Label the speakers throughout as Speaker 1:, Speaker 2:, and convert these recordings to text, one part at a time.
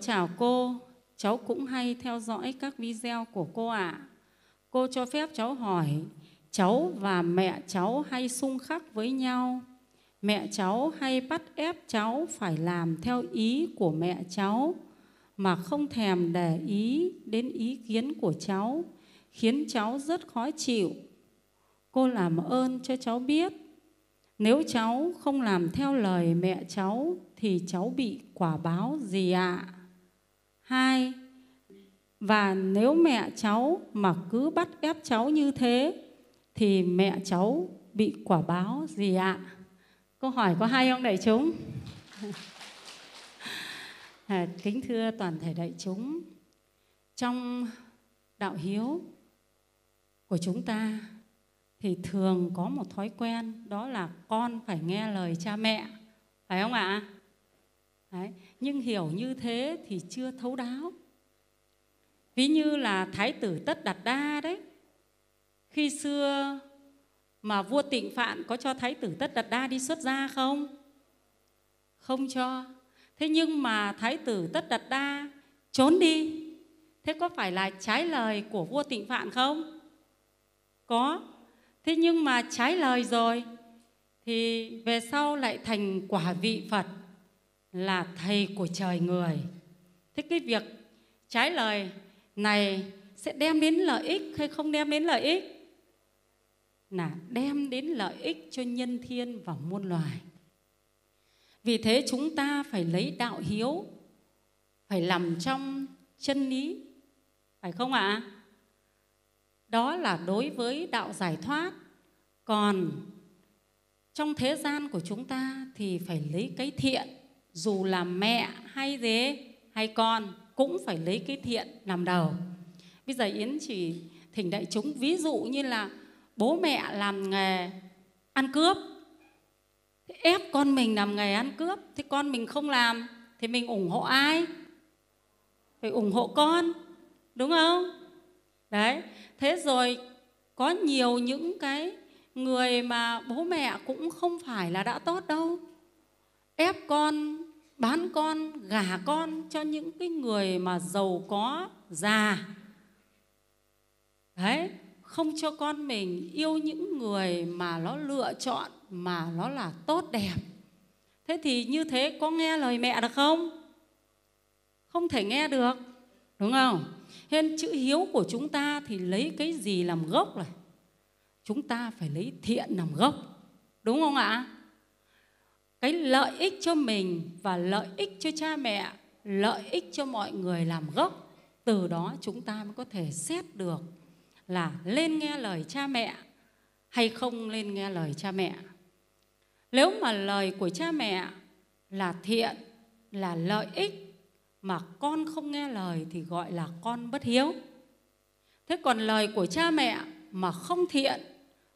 Speaker 1: chào cô, cháu cũng hay theo dõi các video của cô ạ. À. Cô cho phép cháu hỏi, cháu và mẹ cháu hay xung khắc với nhau. Mẹ cháu hay bắt ép cháu phải làm theo ý của mẹ cháu mà không thèm để ý đến ý kiến của cháu, khiến cháu rất khó chịu. Cô làm ơn cho cháu biết, nếu cháu không làm theo lời mẹ cháu thì cháu bị quả báo gì ạ? À? hai Và nếu mẹ cháu mà cứ bắt ép cháu như thế thì mẹ cháu bị quả báo gì ạ? Câu hỏi có hai ông đại chúng? À, kính thưa toàn thể đại chúng, trong đạo hiếu của chúng ta thì thường có một thói quen đó là con phải nghe lời cha mẹ phải không ạ Đấy. nhưng hiểu như thế thì chưa thấu đáo ví như là thái tử tất đạt đa đấy khi xưa mà vua tịnh phạn có cho thái tử tất đạt đa đi xuất gia không không cho thế nhưng mà thái tử tất đạt đa trốn đi thế có phải là trái lời của vua tịnh phạn không có thế nhưng mà trái lời rồi thì về sau lại thành quả vị phật là thầy của trời người. Thế cái việc trái lời này sẽ đem đến lợi ích hay không đem đến lợi ích? Là đem đến lợi ích cho nhân thiên và muôn loài. Vì thế chúng ta phải lấy đạo hiếu, phải làm trong chân lý, phải không ạ? Đó là đối với đạo giải thoát. Còn trong thế gian của chúng ta thì phải lấy cái thiện dù là mẹ hay dế hay con cũng phải lấy cái thiện làm đầu bây giờ yến chỉ thỉnh đại chúng ví dụ như là bố mẹ làm nghề ăn cướp thế ép con mình làm nghề ăn cướp thế con mình không làm thì mình ủng hộ ai phải ủng hộ con đúng không đấy thế rồi có nhiều những cái người mà bố mẹ cũng không phải là đã tốt đâu ép con bán con gả con cho những cái người mà giàu có già đấy không cho con mình yêu những người mà nó lựa chọn mà nó là tốt đẹp thế thì như thế có nghe lời mẹ được không không thể nghe được đúng không nên chữ hiếu của chúng ta thì lấy cái gì làm gốc này chúng ta phải lấy thiện làm gốc đúng không ạ cái lợi ích cho mình và lợi ích cho cha mẹ lợi ích cho mọi người làm gốc từ đó chúng ta mới có thể xét được là lên nghe lời cha mẹ hay không lên nghe lời cha mẹ nếu mà lời của cha mẹ là thiện là lợi ích mà con không nghe lời thì gọi là con bất hiếu thế còn lời của cha mẹ mà không thiện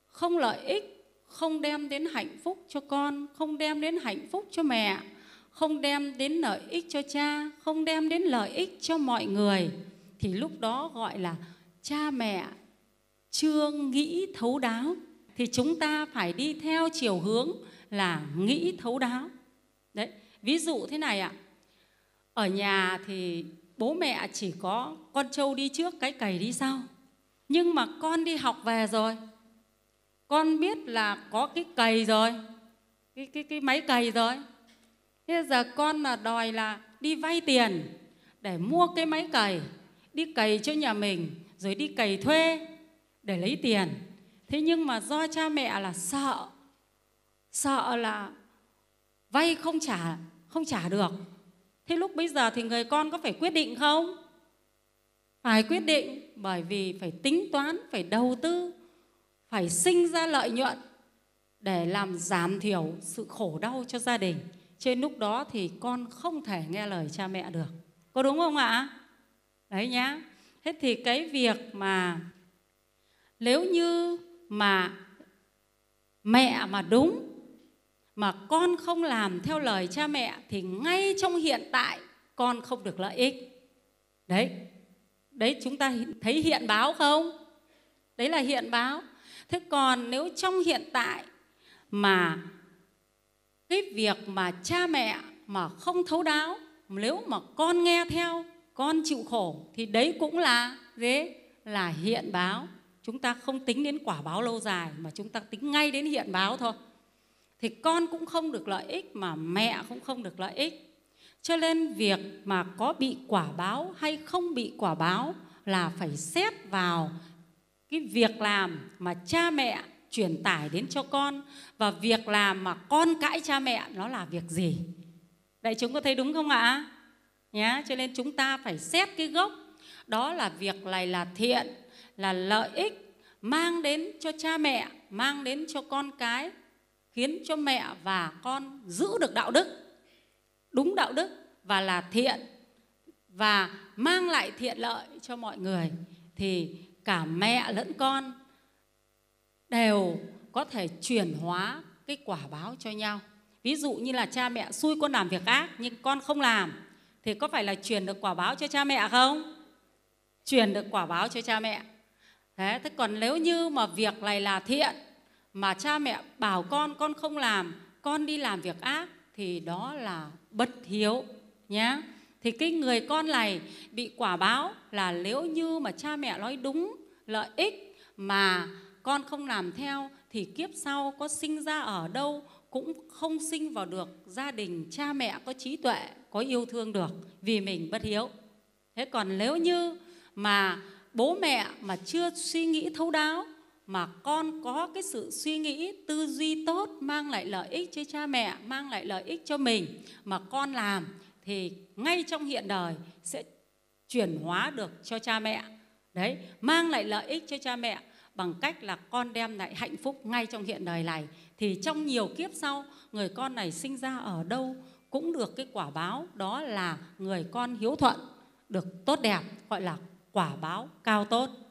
Speaker 1: không lợi ích không đem đến hạnh phúc cho con, không đem đến hạnh phúc cho mẹ, không đem đến lợi ích cho cha, không đem đến lợi ích cho mọi người thì lúc đó gọi là cha mẹ chưa nghĩ thấu đáo thì chúng ta phải đi theo chiều hướng là nghĩ thấu đáo. Đấy, ví dụ thế này ạ. ở nhà thì bố mẹ chỉ có con trâu đi trước cái cày đi sau. Nhưng mà con đi học về rồi con biết là có cái cày rồi cái cái cái máy cày rồi thế giờ con là đòi là đi vay tiền để mua cái máy cày đi cày cho nhà mình rồi đi cày thuê để lấy tiền thế nhưng mà do cha mẹ là sợ sợ là vay không trả không trả được thế lúc bây giờ thì người con có phải quyết định không phải quyết định bởi vì phải tính toán phải đầu tư phải sinh ra lợi nhuận để làm giảm thiểu sự khổ đau cho gia đình trên lúc đó thì con không thể nghe lời cha mẹ được có đúng không ạ đấy nhá thế thì cái việc mà nếu như mà mẹ mà đúng mà con không làm theo lời cha mẹ thì ngay trong hiện tại con không được lợi ích đấy đấy chúng ta thấy hiện báo không đấy là hiện báo thế còn nếu trong hiện tại mà cái việc mà cha mẹ mà không thấu đáo nếu mà con nghe theo con chịu khổ thì đấy cũng là thế là hiện báo chúng ta không tính đến quả báo lâu dài mà chúng ta tính ngay đến hiện báo thôi thì con cũng không được lợi ích mà mẹ cũng không được lợi ích cho nên việc mà có bị quả báo hay không bị quả báo là phải xét vào cái việc làm mà cha mẹ truyền tải đến cho con và việc làm mà con cãi cha mẹ nó là việc gì đại chúng có thấy đúng không ạ nhá cho nên chúng ta phải xét cái gốc đó là việc này là thiện là lợi ích mang đến cho cha mẹ mang đến cho con cái khiến cho mẹ và con giữ được đạo đức đúng đạo đức và là thiện và mang lại thiện lợi cho mọi người thì cả mẹ lẫn con đều có thể chuyển hóa cái quả báo cho nhau ví dụ như là cha mẹ xui con làm việc ác nhưng con không làm thì có phải là truyền được quả báo cho cha mẹ không truyền được quả báo cho cha mẹ thế thế còn nếu như mà việc này là thiện mà cha mẹ bảo con con không làm con đi làm việc ác thì đó là bất hiếu nhé thì cái người con này bị quả báo là nếu như mà cha mẹ nói đúng lợi ích mà con không làm theo thì kiếp sau có sinh ra ở đâu cũng không sinh vào được gia đình cha mẹ có trí tuệ có yêu thương được vì mình bất hiếu thế còn nếu như mà bố mẹ mà chưa suy nghĩ thấu đáo mà con có cái sự suy nghĩ tư duy tốt mang lại lợi ích cho cha mẹ mang lại lợi ích cho mình mà con làm thì ngay trong hiện đời sẽ chuyển hóa được cho cha mẹ đấy mang lại lợi ích cho cha mẹ bằng cách là con đem lại hạnh phúc ngay trong hiện đời này thì trong nhiều kiếp sau người con này sinh ra ở đâu cũng được cái quả báo đó là người con hiếu thuận được tốt đẹp gọi là quả báo cao tốt